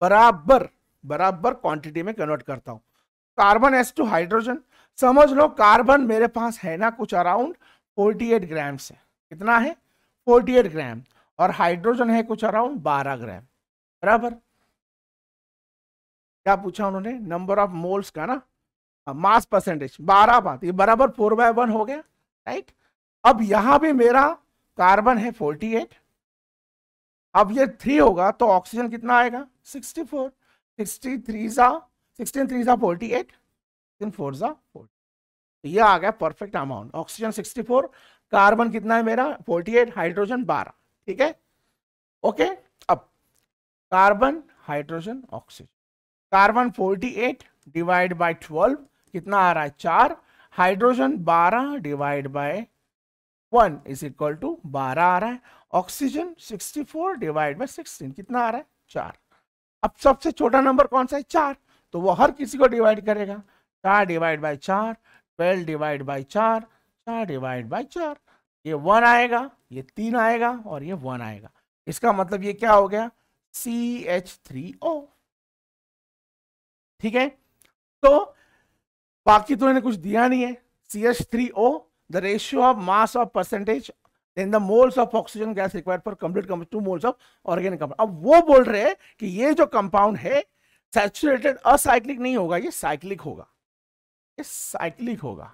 बराबर बराबर क्वांटिटी में कन्वर्ट करता हूं कार्बन एस टू हाइड्रोजन समझ लो कार्बन मेरे पास है ना कुछ अराउंड 48 ग्राम से कितना है 48 ग्राम और हाइड्रोजन है कुछ अराउंड बारह ग्राम बराबर क्या पूछा उन्होंने नंबर ऑफ मोल्स का ना मास हाँ, परसेंटेज बारह बात ये बराबर फोर बाय वन हो गया राइट अब यहां भी मेरा कार्बन है फोर्टी एट अब ये थ्री होगा तो ऑक्सीजन कितना आएगा सिक्सटी फोर सिक्सटी थ्री सा सिक्सटीन थ्री सा फोर्टी एट सिक्सटीन फोर सा फोर्टी ये आ गया perfect amount oxygen sixty four carbon कितना है मेरा फोर्टी एट हाइड्रोजन बारह ठीक है ओके अब carbon hydrogen oxygen carbon 48 divide by 12 कितना आ रहा है चार हाइड्रोजन 12 divide by one is equal to बारह आ रहा है ऑक्सीजन 64 डिवाइड बाय 16 कितना आ रहा है चार अब सबसे छोटा नंबर कौन सा है चार तो वो हर किसी को डिवाइड करेगा चार डिवाइड बाई चार ट्वेल्व डिवाइड बाई चार चार डिवाइड बाई चार ये वन आएगा ये तीन आएगा और ये वन आएगा इसका मतलब ये क्या हो गया सी एच थ्री ओ ठीक है तो बाकी तो इन्हें कुछ दिया नहीं है C H three O the ratio of mass of percentage in the moles of oxygen gas required for complete two moles of organic compound अब वो बोल रहे हैं कि ये जो कंपाउंड है सैचुरेटेड असाइक्लिक नहीं होगा ये साइक्लिक होगा ये साइक्लिक होगा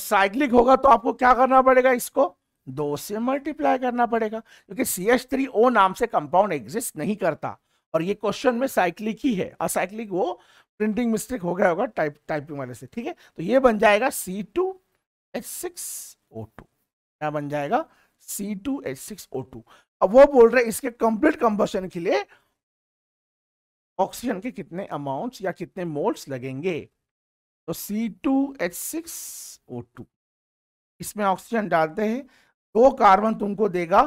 साइक्लिक तो होगा तो आपको क्या करना पड़ेगा इसको दो से मल्टीप्लाई करना पड़ेगा क्योंकि सी एच थ्री ओ नाम से कंपाउंड एग्जिस्ट नहीं करता और ये क्वेश्चन में साइक्लिक ही है असाइक्लिक वो प्रिंटिंग मिस्टेक हो गया होगा टाइप टाइपिंग वाले से ठीक है तो ये बन जाएगा C two H six O two क्या बन जाएगा C two H six O two अब वो बोल रहे इसके कंप्लीट कंबशन के लिए ऑक्सीजन के कितने अमाउंट्स या कितने मोल्स लगेंगे तो C two H six O two इसमें ऑक्सीजन डालते हैं दो तो कार्बन तुमको देगा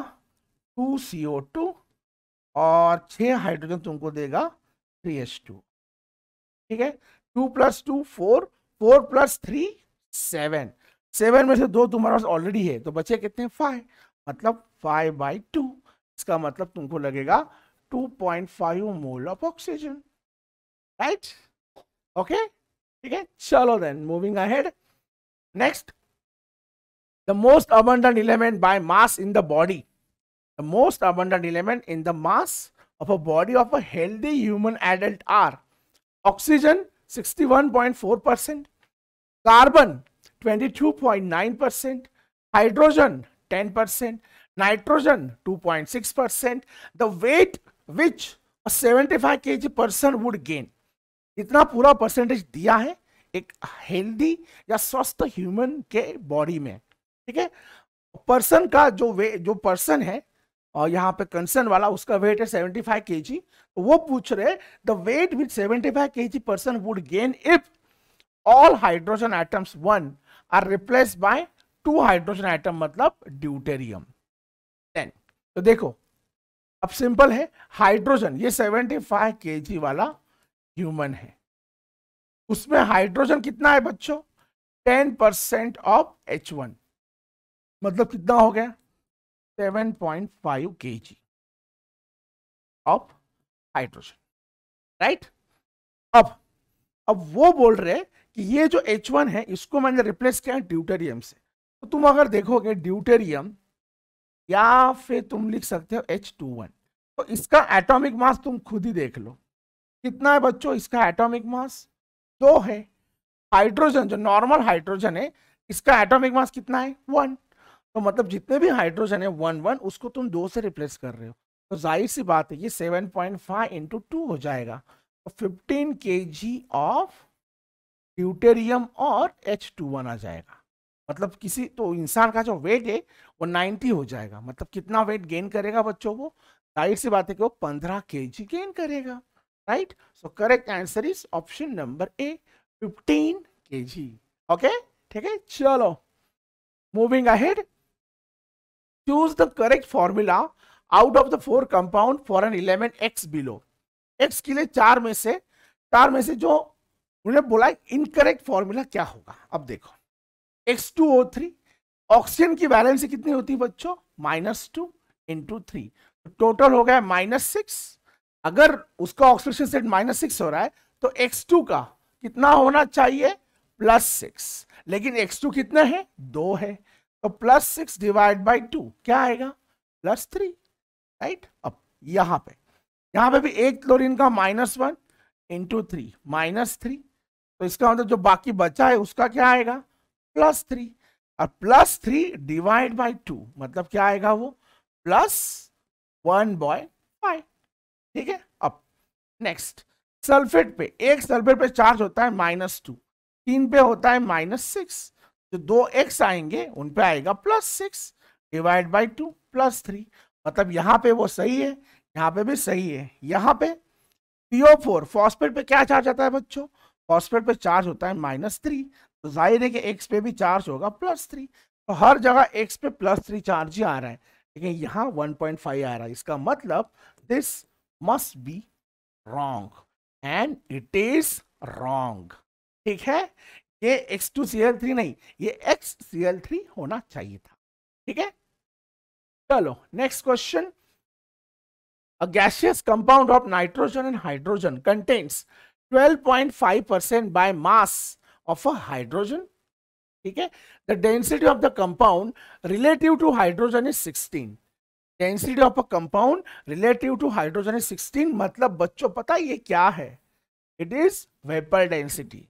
टू सी ओ टू और छः हाइड्रोजन तुमको देगा थ्री एस टू ठीक है two plus two four four plus three seven seven में से दो तुम्हारे पास ऑलरेडी है तो बचे कितने फाइव मतलब फाइव बाई टू इसका मतलब तुमको लगेगा two point five mole of oxygen right okay ठीक है चलो then moving ahead next the most abundant element by mass in the body the most abundant element in the mass of a body of a healthy human adult are oxygen 61.4% carbon 22.9% hydrogen 10% nitrogen 2.6% the weight which a 75 kg person would gain इतना पूरा percentage दिया है एक healthy या स्वस्थ human के body में ठीक है पर्सन का जो वे जो पर्सन है और यहाँ पे कंसर्न वाला उसका वेट है सेवेंटी फाइव के जी वो पूछ रहे the weight with seventy five K G person would gain if all hydrogen atoms one are replace by two hydrogen atom मतलब ड्यूटेरियम टेन तो देखो अब सिंपल है हाइड्रोजन ये सेवेंटी फाइव के जी वाला ह्यूमन है उसमें हाइड्रोजन कितना है बच्चों ten percent of H one मतलब कितना हो गया 7.5 point five K G of hydrogen right अब अब वो बोल रहे कि ये जो H1 है इसको मैंने रिप्लेस किया ड्यूटेरियम से तो तुम अगर देखोगे ड्यूटेरियम या फिर तुम लिख सकते हो H21 तो इसका एटॉमिक मास तुम खुद ही देख लो कितना है बच्चों इसका एटॉमिक मास दो है हाइड्रोजन जो नॉर्मल हाइड्रोजन है इसका एटॉमिक मास कितना है वन तो मतलब जितने भी हाइड्रोजन है वन वन उसको तुम दो से रिप्लेस कर रहे हो तो जाहिर सी बात है ये seven point five into two हो जाएगा तो fifteen K G of deuterium और एच टू वन आ जाएगा मतलब किसी तो इंसान का जो वेट है वो नाइन्टी हो जाएगा मतलब कितना वेट गेन करेगा बच्चों को जाहिर सी बात है कि वो पंद्रह के जी गेन करेगा right so correct answer is option number A fifteen K G okay ठीक है चलो moving ahead choose the correct formula out of the four compound for an element x below x के लिए चार में से चार में से जो उन्होंने बोला इनकरेक्ट फॉर्मूला क्या होगा अब देखो X two O three oxygen की बैलेंस कितनी होती है बच्चों minus two into three total हो गया माइनस सिक्स अगर उसका ऑक्सीडेशन सेट माइनस सिक्स हो रहा है तो एक्स टू का कितना होना चाहिए प्लस सिक्स लेकिन एक्स टू कितना है दो है तो plus six divide by two क्या आएगा प्लस थ्री राइट अब यहां पे यहां पे भी एक क्लोरीन का minus one into three minus three तो इसका मतलब जो बाकी बचा है उसका क्या आएगा प्लस थ्री और plus three divide by two मतलब क्या आएगा वो प्लस वन बॉय फाइव ठीक है अब नेक्स्ट सल्फेट पे एक सल्फेट पे चार्ज होता है माइनस टू तीन पे होता है माइनस सिक्स जो तो दो एक्स आएंगे उन पे आएगा plus six divide by two plus three मतलब यहाँ पे वो सही है यहाँ पे भी सही है यहाँ पे पीओ फोर फॉस्फेट पे क्या चार्ज आता है बच्चों फॉस्फेट पे चार्ज होता है माइनस थ्री तो जाहिर है कि एक्स पे भी चार्ज होगा प्लस थ्री तो हर जगह एक्स पे प्लस थ्री चार्ज ही आ रहा है लेकिन यहाँ वन पॉइंट फाइव आ रहा है इसका मतलब this must be wrong and it is wrong ठीक है ये X two C L three नहीं ये एक्स सी एल थ्री होना चाहिए था ठीक है चलो next question a gaseous compound of nitrogen and hydrogen contents 12.5 percent by mass of a hydrogen ठीक है the density of the compound relative to hydrogen is 16 density of a compound relative to hydrogen is 16 मतलब बच्चों पता ये क्या है it is vapour density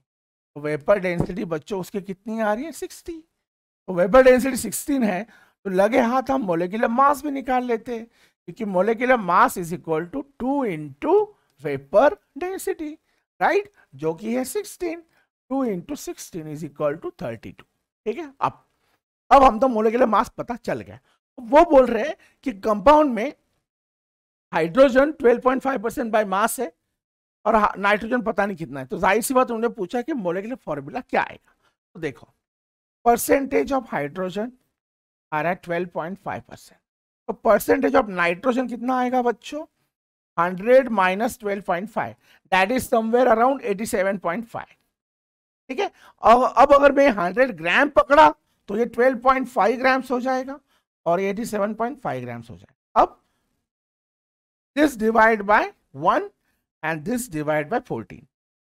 vapour density बच्चों उसके कितनी आ रही है सिक्सटी तो वेपर डेंसिटी सिक्सटीन है तो लगे हाथ हम मोलिकुलर मास भी निकाल लेते हैं क्योंकि molecular mass is equal to two into vapour density right जो कि है sixteen two into sixteen is equal to thirty two ठीक है अब अब हम तो मोलिकुलर मास पता चल गया वो बोल रहे हैं कि कंपाउंड में हाइड्रोजन 12.5 परसेंट बाय मास है और नाइट्रोजन पता नहीं कितना है तो जाहिर सी बात उन्होंने पूछा कि मोलिकुलर फॉर्मूला क्या आएगा तो देखो परसेंटेज ऑफ हाइड्रोजन आ रहा है ट्वेल्व पॉइंट फाइव परसेंट तो परसेंटेज ऑफ नाइट्रोजन कितना आएगा बच्चों hundred minus twelve point five that is somewhere around eighty seven point five ठीक है अब अब अगर मैं हंड्रेड ग्राम पकड़ा तो ये ट्वेल्व पॉइंट फाइव ग्राम्स हो जाएगा और eighty seven point five grams हो जाएगा अब this divide by one and this divide by 14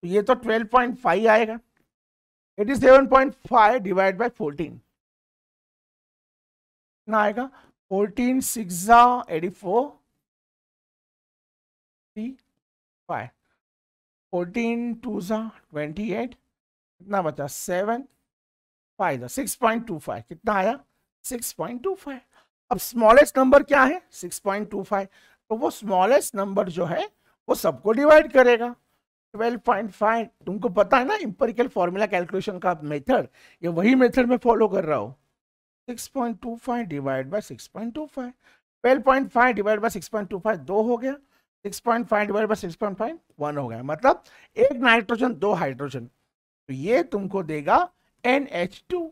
तो ये तो 12.5 आएगा फाइव डिवाइड बाय फोर्टीन कितना आएगा fourteen six eighty four three five fourteen two सा ट्वेंटी एट कितना बचा seven five six point two five कितना आया सिक्स पॉइंट टू फाइव अब स्मॉलेस्ट नंबर क्या है सिक्स पॉइंट टू फाइव तो वो स्मॉलेस्ट नंबर जो है वो सबको डिवाइड करेगा 12.5 तुमको पता है ना इम्पेरिकल फॉर्मूला कैलकुलेशन का मेथड ये वही मेथड में फॉलो कर रहा हूँ 6.25 डिवाइड बाय 6.25 12.5 डिवाइड बाय 6.25 दो हो गया 6.5 डिवाइड बाय 6.5 वन हो गया मतलब एक नाइट्रोजन दो हाइड्रोजन तो ये तुमको देगा NH2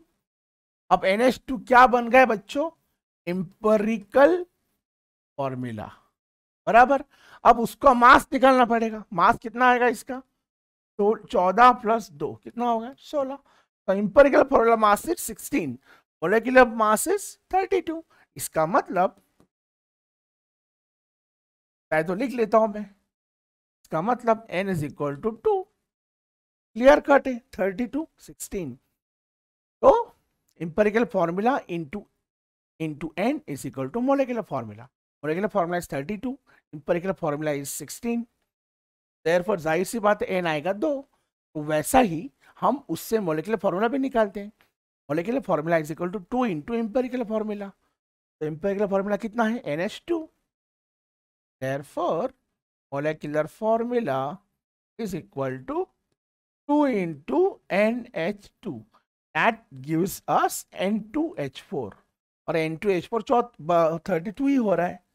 अब NH2 क्या बन गए बच्चों इम्पेरिकल फॉर्मूला बराबर अब उसका मास निकालना पड़ेगा मास कितना आएगा इसका तो चौदह प्लस दो कितना होगा सोलह तो empirical formula mass is sixteen molecular mass is thirty two इसका मतलब मैं तो लिख लेता हूं मैं इसका मतलब N is equal to two clear cut है थर्टी टू सिक्सटीन तो empirical formula into into N is equal to molecular formula molecular formula is thirty two empirical formula is sixteen therefore जाहिर सी बात एन आएगा दो तो वैसा ही हम उससे मोलिकुलर फार्मूला भी निकालते हैं molecular formula is equal to two into empirical formula तो एम्पेरिकल फार्मूला कितना है N H two for molecular formula is equal to two into N H two that gives us N two H four और N two H four चौथ thirty two ही हो रहा है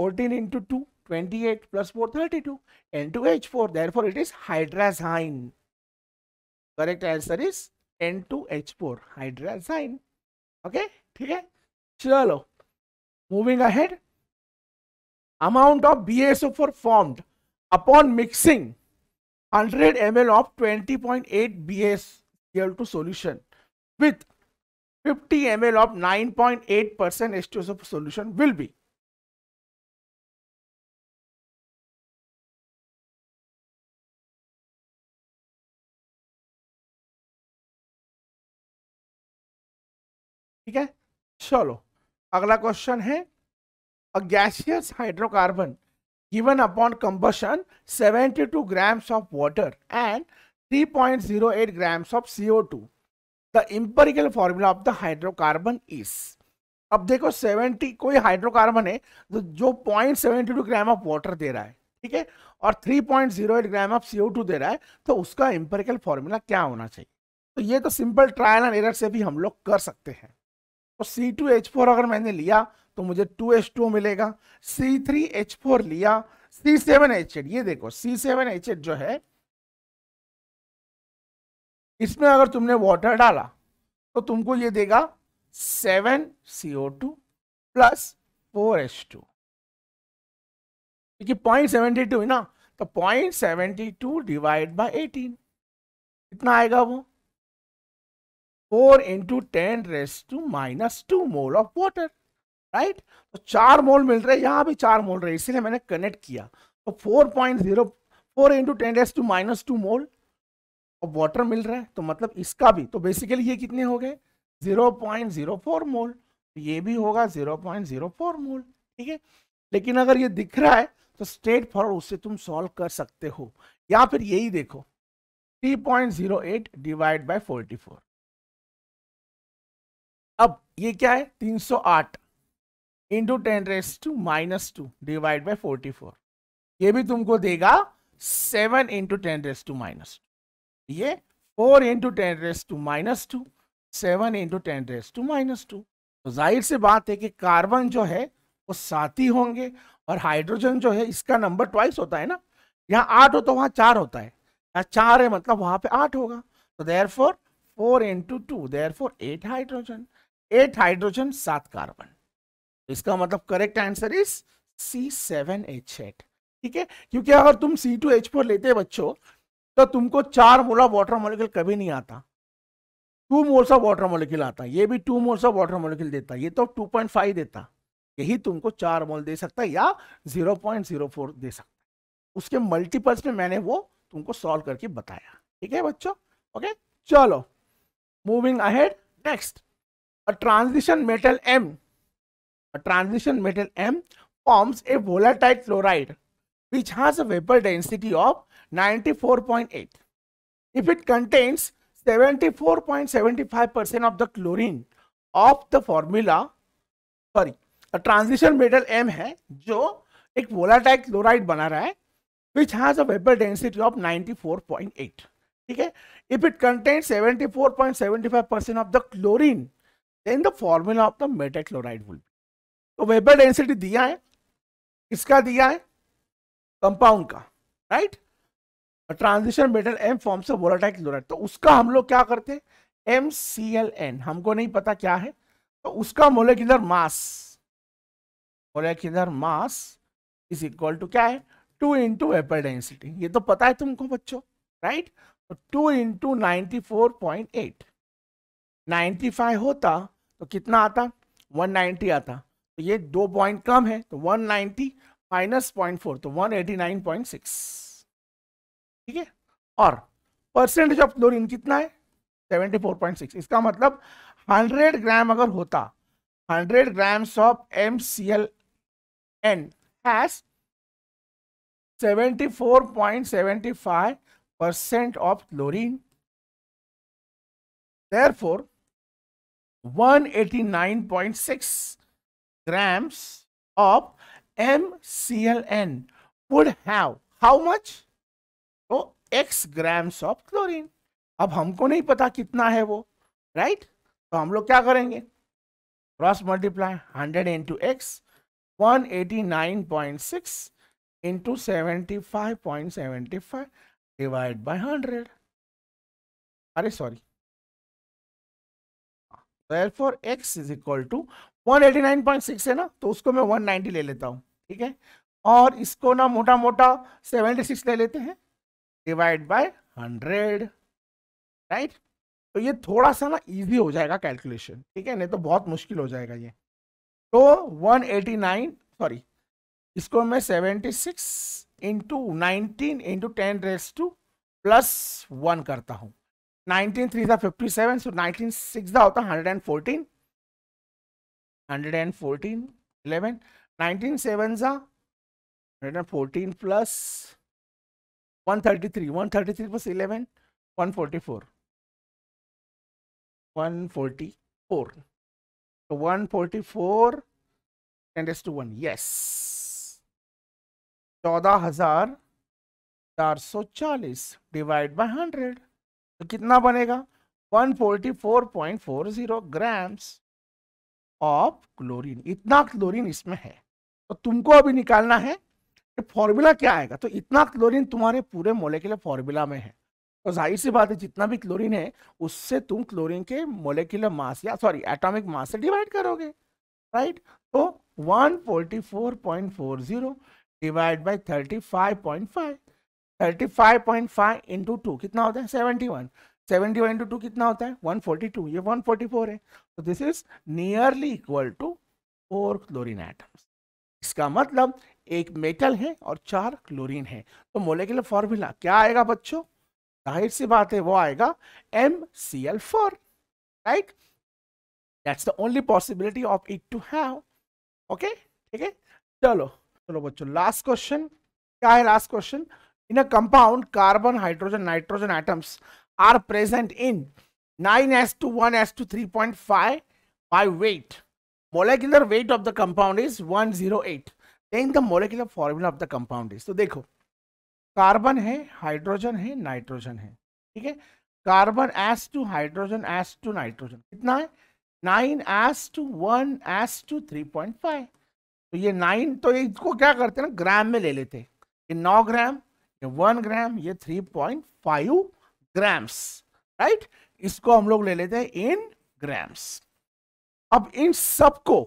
14 into 2, 28 plus 4, 32. N2H4, therefore it is hydrazine. Correct answer is N2H4, hydrazine. Okay, okay. Chalo. Moving ahead. Amount of BSO4 formed upon mixing 100 ml of 20.8 BSCl2 solution with 50 ml of 9.8% H2SO solution will be ठीक है चलो अगला question है a gaseous hydrocarbon given upon combustion 72 grams of water and 3.08 grams of two the empirical formula of the hydrocarbon is अब देखो 70 कोई hydrocarbon है तो जो 0.72 ग्राम ऑफ वाटर दे रहा है ठीक है और 3.08 ग्राम ऑफ टू दे रहा है तो उसका एम्पेरिकल फॉर्मूला क्या होना चाहिए तो ये तो सिंपल ट्रायल एंड एरर से भी हम लोग कर सकते हैं तो फोर अगर मैंने लिया तो मुझे टू एच टू मिलेगा सी थ्री एच फोर लिया सी सेवन एच एट ये देखो सी सेवन एच C7H8 जो है इसमें अगर तुमने वाटर डाला तो तुमको ये देगा seven C O two plus four H two क्योंकि पॉइंट सेवेंटी टू है ना तो point seventy two divide by eighteen कितना आएगा वो four into ten raise to minus two mole of water right तो चार मोल मिल रहे यहाँ भी चार मोल रहे इसीलिए मैंने कनेक्ट किया तो four point zero four into ten raise to minus two mole of water मिल रहा है तो मतलब इसका भी तो बेसिकली ये कितने हो गए zero point zero four mole ये भी होगा zero point zero four mole ठीक है लेकिन अगर ये दिख रहा है तो स्ट्रेट फॉरवर्ड उससे तुम सॉल्व कर सकते हो या फिर यही देखो point zero eight divide by forty four ये क्या है 308 सौ आठ into ten raise to minus two divide by forty four ये भी तुमको देगा seven into ten raise to minus two ये four into ten raise to minus two seven into ten raise to minus two तो जाहिर से बात है कि कार्बन जो है वो सात ही होंगे और हाइड्रोजन जो है इसका नंबर ट्वाइस होता है ना यहाँ आठ हो तो वहाँ चार होता है यहाँ चार है मतलब वहाँ पे आठ होगा तो therefore four into two therefore eight hydrogen eight hydrogen सात कार्बन तो इसका मतलब correct answer is C seven H eight ठीक है क्योंकि अगर तुम सी टू एच फोर लेते बच्चों तो तुमको चार मोला वाटर मोलिकल कभी नहीं आता two moles of water molecule आता ये भी two moles of water molecule देता ये तो टू पॉइंट फाइव देता यही तुमको चार मोल दे सकता है या जीरो पॉइंट जीरो फोर दे सकता उसके मल्टीपल्स में मैंने वो तुमको सॉल्व करके बताया ठीक है बच्चों ओके चलो moving ahead next a transition metal m a transition metal m forms a volatile chloride which has a vapor density of 94.8 if it contains 74.75% of the chlorine of the formula sorry a transition metal m hai jo ek volatile chloride bana raha hai which has a vapor density of 94.8 ठीक है if it contains 74.75% of the chlorine then the formula of the metal chloride would तो vapour density दिया है किसका दिया है compound का right transition metal M form से वोलाटाइल क्लोराइड तो उसका हम लोग क्या करते हैं एम सी एल एन हमको नहीं पता क्या है तो उसका molecular mass molecular mass is equal to क्या है टू इंटू वेपर डेंसिटी ये तो पता है तुमको बच्चों राइट तो two into ninety four point eight ninety five होता तो कितना आता वन नाइन्टी आता तो ये दो पॉइंट कम है तो one ninety minus point four तो one eighty nine point six ठीक है और परसेंटेज ऑफ क्लोरीन कितना है सेवेंटी फोर पॉइंट सिक्स इसका मतलब हंड्रेड ग्राम अगर होता hundred grams of M C L N seventy four point seventy five percent of chlorine therefore 189.6 grams of MCLN would have how much? तो x grams of chlorine. अब हमको नहीं पता कितना है वो राइट तो हम लोग क्या करेंगे cross multiply 100 into X one eighty nine point six into seventy divide by hundred अरे sorry therefore x is equal to 189.6 है ना तो उसको मैं 190 ले लेता हूँ ठीक है और इसको ना मोटा मोटा 76 ले लेते हैं डिवाइड बाय 100 राइट तो ये थोड़ा सा ना इजी हो जाएगा कैलकुलेशन ठीक है नहीं तो बहुत मुश्किल हो जाएगा ये तो 189 सॉरी इसको मैं 76 six into nineteen into ten raise to plus one करता हूँ नाइनटीन थ्री था सेवन सो नाइनटीन सिक्स होता hundred and fourteen hundred and fourteen eleven nineteen seven था plus one thirty three thirty three plus eleven one forty four one forty four तो one forty four tends to one yes चौदह हजार चार सौ चालीस divide by hundred तो कितना बनेगा 144.40 ग्राम्स ऑफ क्लोरीन इतना क्लोरीन इसमें है तो तुमको अभी निकालना है फॉर्मूला क्या आएगा तो इतना क्लोरीन तुम्हारे पूरे मोलिकुलर फॉर्मूला में है तो जाहिर सी बात है जितना भी क्लोरीन है उससे तुम क्लोरीन के मोलिकुलर मास या सॉरी एटॉमिक मास से डिवाइड करोगे राइट तो 144.40 divide by 35.5 thirty five point five into two कितना होता है seventy one seventy one into two कितना होता है वन फोर्टी टू ये वन फोर्टी फोर है तो this is nearly equal to four atoms इसका मतलब एक मेटल है और चार क्लोरीन है तो मोलिकुलर फॉर्मूला क्या आएगा बच्चों जाहिर सी बात है वो आएगा M C L four right that's the only possibility of it to have okay ठीक है चलो चलो बच्चों लास्ट क्वेश्चन क्या है last question In a compound, carbon, hydrogen, nitrogen atoms are present in 9s to 1s to 3.5 by weight. Molecular weight of the compound is 108. Then the molecular formula of the compound is. so dekho carbon है hydrogen है nitrogen है ठीक है carbon is to hydrogen is to nitrogen कितना है nine is to one is to three point five तो ये nine तो इसको क्या करते हैं ना ग्राम में ले लेते ये नौ ग्राम वन ग्राम ये three point five grams right इसको हम लोग ले लेते हैं इन ग्राम्स अब इन सबको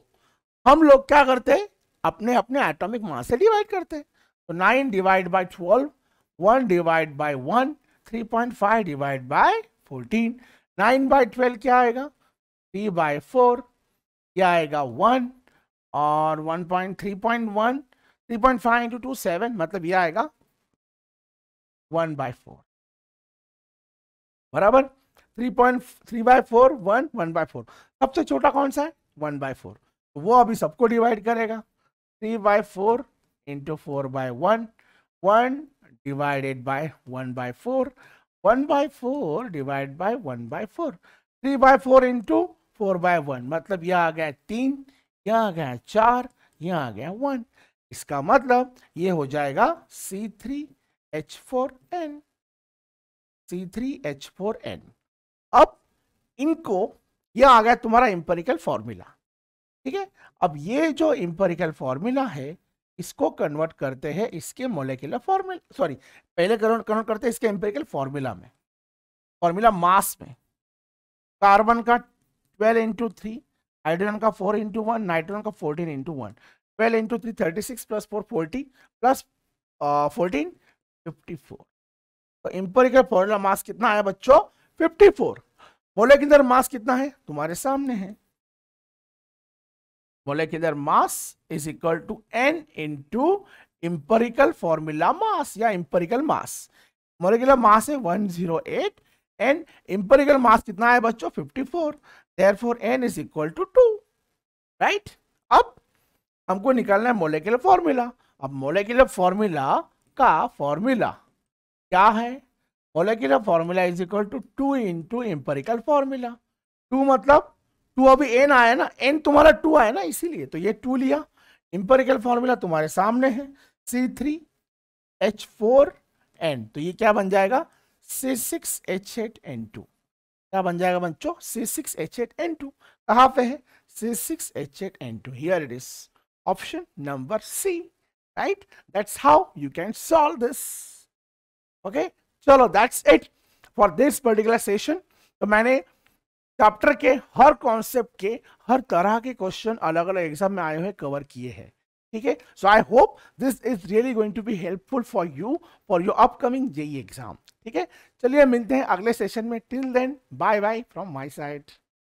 हम लोग क्या करते हैं अपने अपने एटॉमिक मास से डिवाइड करते हैं तो nine divide by twelve one divide by one three point five divide by fourteen nine by twelve क्या आएगा थ्री बाय फोर क्या आएगा वन और one point three point one three point five into two seven मतलब यह आएगा one by four बराबर three point three by four one one by four सबसे छोटा कौन सा है वन बाय फोर वो अभी सबको डिवाइड करेगा three by four into four by one one divided by one by four one by four divide by one by four three by four into four by one मतलब यह आ गया तीन यह आ गया चार यह आ गया वन इसका मतलब ये हो जाएगा सी थ्री H4N C3H4N अब इनको ये आ गया तुम्हारा एम्पेरिकल फॉर्मूला ठीक है अब ये जो एम्पेरिकल फॉर्मूला है इसको कन्वर्ट करते हैं इसके मोलिकुलर फॉर्मूला सॉरी पहले कन्वर्ट करते हैं इसके एम्पेरिकल फॉर्मूला में फॉर्मूला मास में कार्बन का 12 इंटू थ्री हाइड्रोजन का 4 इंटू वन नाइट्रोजन का 14 into one twelve into three thirty six plus four forty plus fourteen 54 तो इंपेरिकल फॉर्मूला मास कितना आया बच्चों 54 मोले के अंदर मास कितना है तुम्हारे सामने है मोले के अंदर mass is equal to N into empirical formula mass या इंपेरिकल मास मोलिकुलर मास है 108 एन इंपेरिकल मास कितना है बच्चों 54 four N is equal to two right अब हमको निकालना है मोलिकुलर फॉर्मूला अब मोलिकुलर फॉर्मूला का फॉर्मूला क्या है molecular formula is equal to two in two empirical formula two मतलब टू अभी एन आया ना एन तुम्हारा टू आया ना इसीलिए तो ये टू लिया एम्पेरिकल फॉर्मूला तुम्हारे सामने है C three H four N तो ये क्या बन जाएगा C six H eight N two क्या बन जाएगा बच्चो C six H eight N two कहाँ पे है C six H eight N two here it is option number C right that's how you can solve this okay चलो that's it for this particular session तो मैंने chapter के हर concept के हर तरह के क्वेश्चन अलग अलग एग्जाम में आए हुए कवर किए हैं ठीक है so I hope this is really going to be helpful for you for your upcoming JEE exam ठीक है चलिए मिलते हैं अगले सेशन में till then bye bye from my side